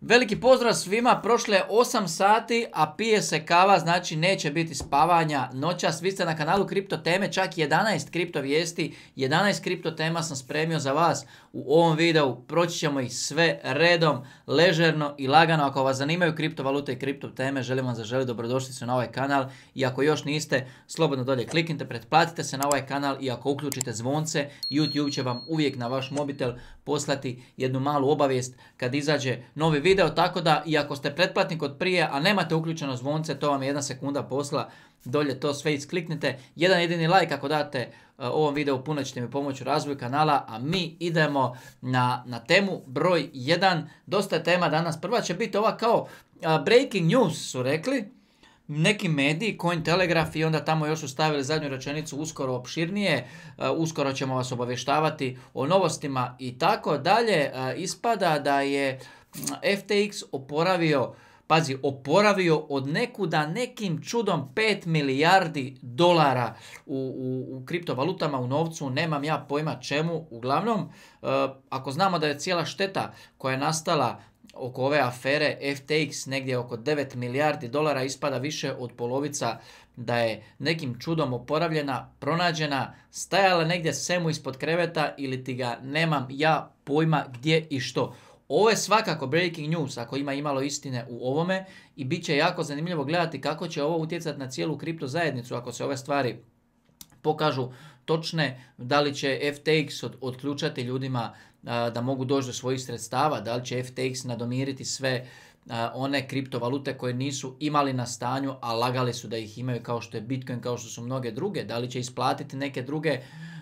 Veliki pozdrav svima, prošle 8 sati, a pije se kava, znači neće biti spavanja noćas. Vi ste na kanalu Kripto Teme, čak 11 kripto vijesti, 11 kripto tema sam spremio za vas u ovom videu proći ćemo ih sve redom, ležerno i lagano. Ako vas zanimaju kriptovalute i kripto teme, želim vam dobrodošli se na ovaj kanal. I ako još niste, slobodno dolje kliknite, pretplatite se na ovaj kanal i ako uključite zvonce, YouTube će vam uvijek na vaš mobitel poslati jednu malu obavijest kad izađe novi video. Tako da i ako ste pretplatnik od prije, a nemate uključeno zvonce, to vam je jedna sekunda posla dolje to sve iskliknite. Jedan jedini like ako date e, ovom videu puno ćete mi pomoći u razvoju kanala, a mi idemo na, temu broj 1. Dosta je tema danas. Prva će biti ova kao e, breaking news su rekli neki mediji, Cointelegraph i onda tamo još su stavili zadnju rečenicu uskoro opširnije, e, uskoro ćemo vas obavještavati o novostima i tako dalje. Ispada da je FTX oporavio pazi, oporavio od nekuda nekim čudom 5 milijardi dolara u, u, u kriptovalutama, u novcu, nemam ja pojma čemu. Uglavnom, e, ako znamo da je cijela šteta koja je nastala oko ove afere FTX negdje oko 9 milijardi dolara ispada više od polovica da je nekim čudom oporavljena, pronađena, stajala negdje semu ispod kreveta ili ti ga nemam ja pojma gdje i što. Ovo je svakako breaking news ako ima imalo istine u ovome i bit će jako zanimljivo gledati kako će ovo utjecati na cijelu kripto zajednicu ako se ove stvari pokažu točne, da li će FTX odključati ljudima da mogu doći do svojih sredstava, da li će FTX nadomiriti sve one kriptovalute koje nisu imali na stanju, a lagali su da ih imaju kao što je Bitcoin, kao što su mnoge druge. Da li će isplatiti neke druge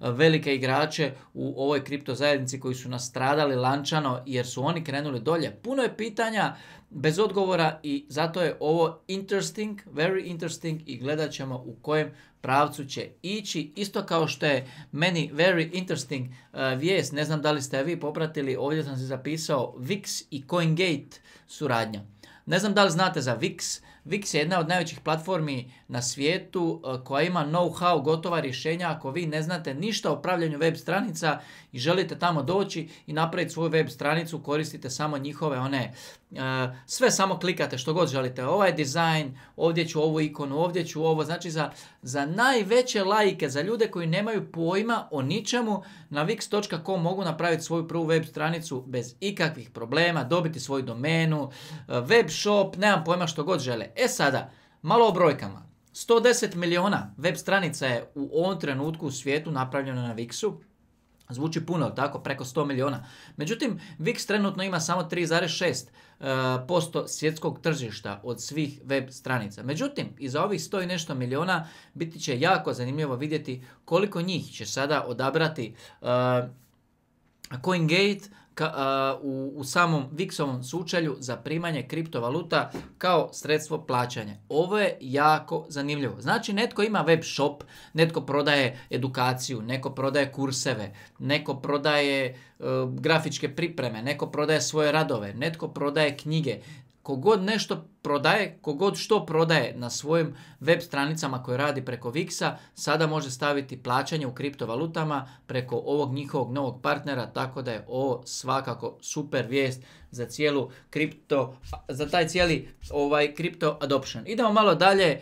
velike igrače u ovoj kripto zajednici koji su nastradali lančano jer su oni krenuli dolje. Puno je pitanja bez odgovora i zato je ovo interesting, very interesting i gledat ćemo u kojem pravcu će ići. Isto kao što je meni very interesting uh, vijest, ne znam da li ste vi popratili, ovdje sam se zapisao VIX i CoinGate suradnja. Ne znam da li znate za VIX, VIX je jedna od najvećih platformi na svijetu e, koja ima know-how, gotova rješenja. Ako vi ne znate ništa o pravljanju web stranica i želite tamo doći i napraviti svoju web stranicu, koristite samo njihove one. E, sve samo klikate što god želite. Ovaj dizajn, ovdje ću ovu ikonu, ovdje ću ovo. Znači za, najveće lajke, za ljude koji nemaju pojma o ničemu, na VIX.com mogu napraviti svoju prvu web stranicu bez ikakvih problema, dobiti svoju domenu, e, web shop, nemam pojma što god žele. E sada, malo o brojkama. 110 miliona web stranica je u ovom trenutku u svijetu napravljeno na Vixu. Zvuči puno, tako, preko 100 miliona. Međutim, Vix trenutno ima samo 3,6% e, svjetskog tržišta od svih web stranica. Međutim, iza ovih 100 i nešto miliona biti će jako zanimljivo vidjeti koliko njih će sada odabrati e, CoinGate u, samom ovom sučelju za primanje kriptovaluta kao sredstvo plaćanja. Ovo je jako zanimljivo. Znači netko ima web shop, netko prodaje edukaciju, neko prodaje kurseve, neko prodaje e, grafičke pripreme, neko prodaje svoje radove, netko prodaje knjige. Kogod nešto prodaje, kogod što prodaje na svojim web stranicama koje radi preko Vixa, sada može staviti plaćanje u kriptovalutama preko ovog njihovog novog partnera, tako da je ovo svakako super vijest za cijelu kripto, za taj cijeli ovaj kripto adoption. Idemo malo dalje, e,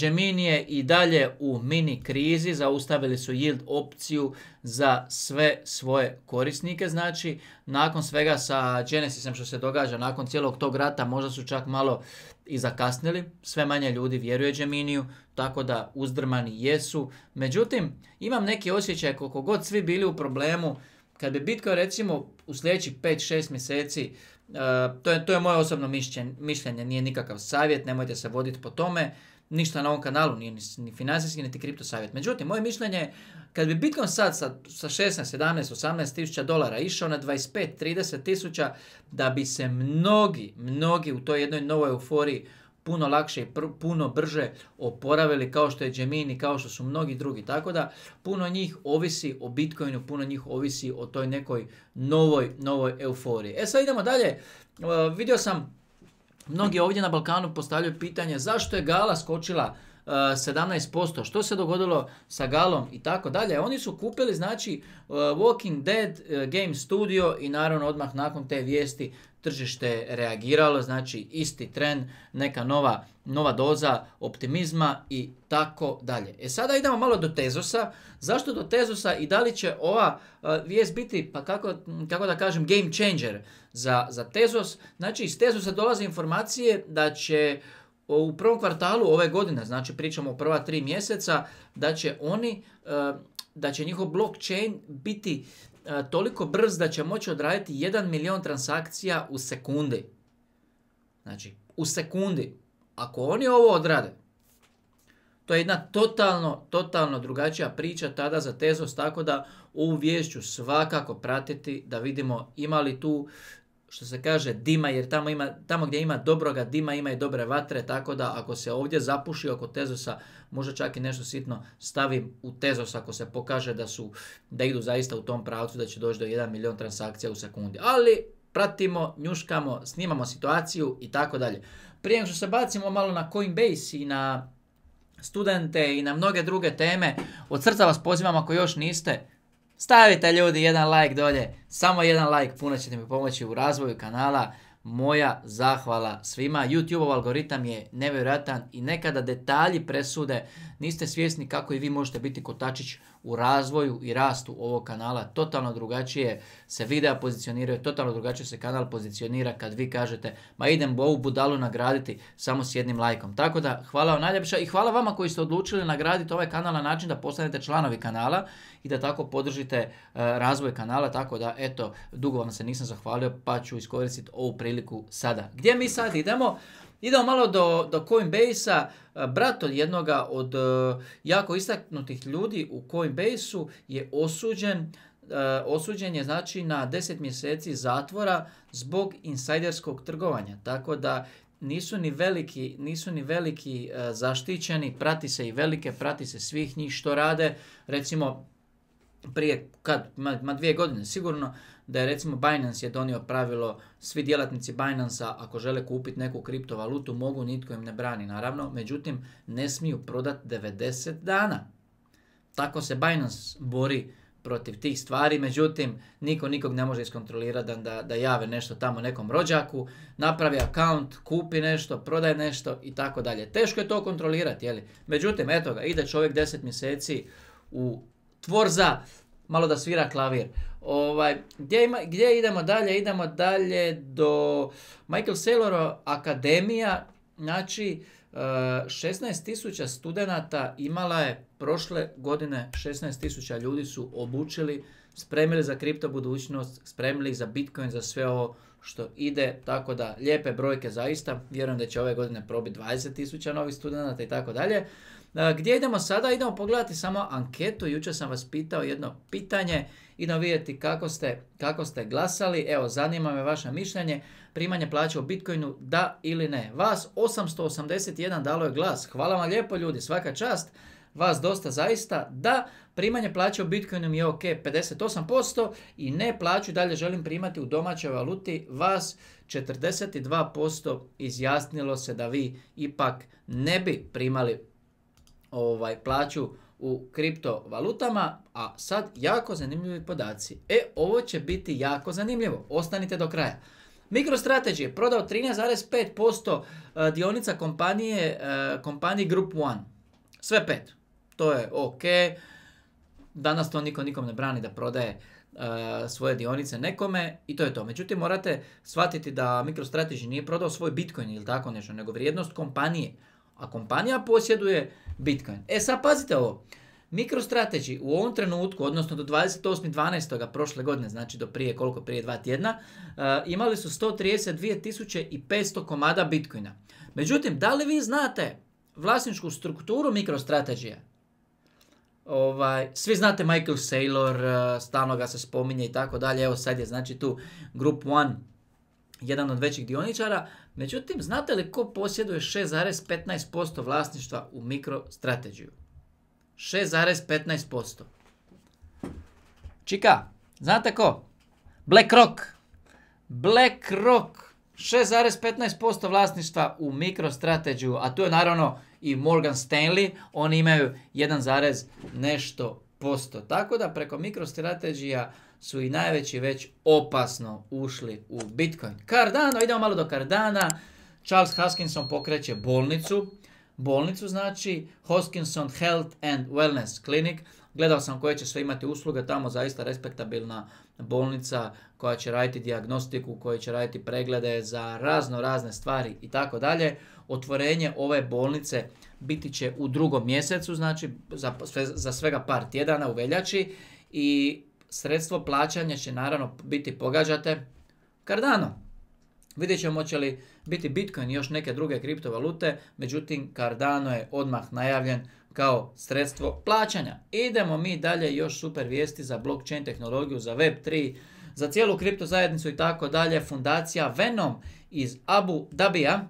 Gemini je i dalje u mini krizi, zaustavili su yield opciju za sve svoje korisnike, znači nakon svega sa Genesisom što se događa, nakon cijelog tog rata možda su čak malo i zakasnili, sve manje ljudi vjeruje Džeminiju, tako da uzdrmani jesu. Međutim, imam neki osjećaj koliko god svi bili u problemu, kad bi Bitcoin recimo u sljedećih 5-6 mjeseci, e, to, je, to je moje osobno mišljenje, nije nikakav savjet, nemojte se voditi po tome, ništa na ovom kanalu, nije ni, financijski, niti kripto savjet. Međutim, moje mišljenje je, kad bi Bitcoin sad sa, sa 16, 17, 18 tisuća dolara išao na 25, 30 tisuća, da bi se mnogi, mnogi u toj jednoj novoj euforiji puno lakše i puno brže oporavili kao što je Gemini, kao što su mnogi drugi. Tako da puno njih ovisi o Bitcoinu, puno njih ovisi o toj nekoj novoj, novoj euforiji. E sad idemo dalje. E, vidio sam Mnogi ovdje na Balkanu postavljaju pitanje zašto je Gala skočila 17%. Što se dogodilo sa Galom i tako dalje. Oni su kupili znači uh, Walking Dead uh, Game Studio i naravno odmah nakon te vijesti tržište reagiralo, znači isti tren, neka nova, nova doza optimizma i tako dalje. E sada idemo malo do Tezosa. Zašto do Tezosa i da li će ova uh, vijest biti, pa kako, kako da kažem, game changer za, za Tezos? Znači iz Tezosa dolaze informacije da će u prvom kvartalu ove godine, znači pričamo o prva tri mjeseca, da će oni, e, da će njihov blockchain biti e, toliko brz da će moći odraditi 1 milion transakcija u sekundi. Znači, u sekundi. Ako oni ovo odrade, to je jedna totalno, totalno drugačija priča tada za Tezos, tako da u vješću svakako pratiti da vidimo ima li tu što se kaže dima, jer tamo, ima, tamo gdje ima dobroga dima ima i dobre vatre, tako da ako se ovdje zapuši oko tezosa, možda čak i nešto sitno stavim u tezos ako se pokaže da, su, da idu zaista u tom pravcu, da će doći do 1 milijun transakcija u sekundi. Ali pratimo, njuškamo, snimamo situaciju i tako dalje. Prije što se bacimo malo na Coinbase i na studente i na mnoge druge teme, od srca vas pozivam ako još niste, Stavite ljudi jedan like dolje, samo jedan like puno ćete mi pomoći u razvoju kanala moja zahvala svima. YouTube algoritam je nevjerojatan i nekada detalji presude. Niste svjesni kako i vi možete biti kotačić u razvoju i rastu ovog kanala. Totalno drugačije se videa pozicioniraju, totalno drugačije se kanal pozicionira kad vi kažete ma idem ovu budalu nagraditi samo s jednim lajkom. Tako da hvala vam najljepša i hvala vama koji ste odlučili nagraditi ovaj kanal na način da postanete članovi kanala i da tako podržite e, razvoj kanala. Tako da eto, dugo vam se nisam zahvalio pa ću iskoristiti ovu priliku priliku sada. Gdje mi sad idemo? Idemo malo do, do Coinbase-a. E, brat od jednoga od e, jako istaknutih ljudi u Coinbase-u je osuđen e, osuđen je znači na 10 mjeseci zatvora zbog insajderskog trgovanja. Tako da nisu ni veliki, nisu ni veliki zaštićeni, prati se i velike, prati se svih njih što rade. Recimo prije kad, ma dvije godine sigurno, da je recimo Binance je donio pravilo svi djelatnici Binance-a ako žele kupiti neku kriptovalutu mogu, nitko im ne brani naravno, međutim ne smiju prodati 90 dana. Tako se Binance bori protiv tih stvari, međutim niko nikog ne može iskontrolirati da, da jave nešto tamo nekom rođaku, napravi account, kupi nešto, prodaje nešto i tako dalje. Teško je to kontrolirati, jeli? Međutim, eto ga, ide čovjek 10 mjeseci u tvorza, malo da svira klavir. Ovaj, gdje, ima, gdje idemo dalje? Idemo dalje do Michael Saylor Akademija. Znači, 16.000 e, studenata imala je prošle godine, 16.000 ljudi su obučili, spremili za kripto budućnost, spremili za Bitcoin, za sve ovo što ide, tako da lijepe brojke zaista, vjerujem da će ove godine probiti 20.000 novih studenata i tako dalje. Gdje idemo sada? Idemo pogledati samo anketu. Jučer sam vas pitao jedno pitanje. Idemo vidjeti kako ste, kako ste glasali. Evo, zanima me vaše mišljenje. Primanje plaće u Bitcoinu, da ili ne? Vas 881 dalo je glas. Hvala vam lijepo ljudi, svaka čast. Vas dosta zaista. Da, primanje plaće u Bitcoinu mi je ok 58% i ne plaću dalje želim primati u domaćoj valuti. Vas 42% izjasnilo se da vi ipak ne bi primali ovaj, plaću u kriptovalutama, a sad jako zanimljivi podaci. E, ovo će biti jako zanimljivo, ostanite do kraja. MicroStrategy je prodao 13,5% e, dionica kompanije, e, kompaniji Group One. Sve pet. To je ok. Danas to niko nikom ne brani da prodaje e, svoje dionice nekome i to je to. Međutim, morate shvatiti da MicroStrategy nije prodao svoj Bitcoin ili tako nešto, nego vrijednost kompanije a kompanija posjeduje Bitcoin. E sad pazite ovo. MicroStrategy u ovom trenutku, odnosno do 28.12. prošle godine, znači do prije koliko, prije dva tjedna, eh, imali su 132.500 komada Bitcoina. Međutim, da li vi znate vlasničku strukturu MicroStrategy-a? Ovaj, svi znate Michael Saylor, eh, stalno ga se spominje i tako dalje, evo sad je znači tu Group One, jedan od većih dioničara, Međutim, znate li ko posjeduje 6,15% vlasništva u mikrostrategiju? 6,15%. Čika, znate ko? BlackRock. BlackRock. 6,15% vlasništva u mikrostrategiju, a tu je naravno i Morgan Stanley, oni imaju 1, nešto posto. Tako da preko mikrostrategija su i najveći već opasno ušli u Bitcoin. Cardano, idemo malo do Cardana. Charles Hoskinson pokreće bolnicu. Bolnicu znači Hoskinson Health and Wellness Clinic. Gledao sam koje će sve imati usluge, tamo zaista respektabilna bolnica koja će raditi diagnostiku, koja će raditi preglede za razno razne stvari i tako dalje. Otvorenje ove bolnice biti će u drugom mjesecu, znači za, za svega par tjedana u veljači i sredstvo plaćanja će naravno biti pogađate Cardano. Vidjet ćemo će li biti Bitcoin i još neke druge kriptovalute, međutim Cardano je odmah najavljen kao sredstvo plaćanja. Idemo mi dalje još super vijesti za blockchain tehnologiju, za Web3, za cijelu kripto zajednicu i tako dalje, fundacija Venom iz Abu Dabija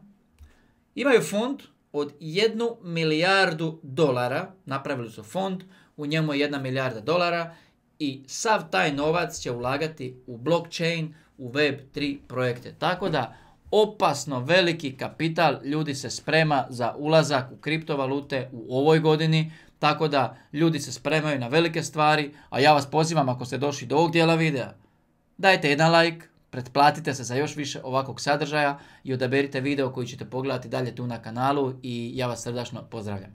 imaju fond od 1 milijardu dolara, napravili su fond, u njemu je jedna milijarda dolara i sav taj novac će ulagati u blockchain, u Web3 projekte. Tako da opasno veliki kapital ljudi se sprema za ulazak u kriptovalute u ovoj godini, tako da ljudi se spremaju na velike stvari, a ja vas pozivam ako ste došli do ovog dijela videa, Dajte jedan like, pretplatite se za još više ovakvog sadržaja i odaberite video koji ćete pogledati dalje tu na kanalu i ja vas srdačno pozdravljam.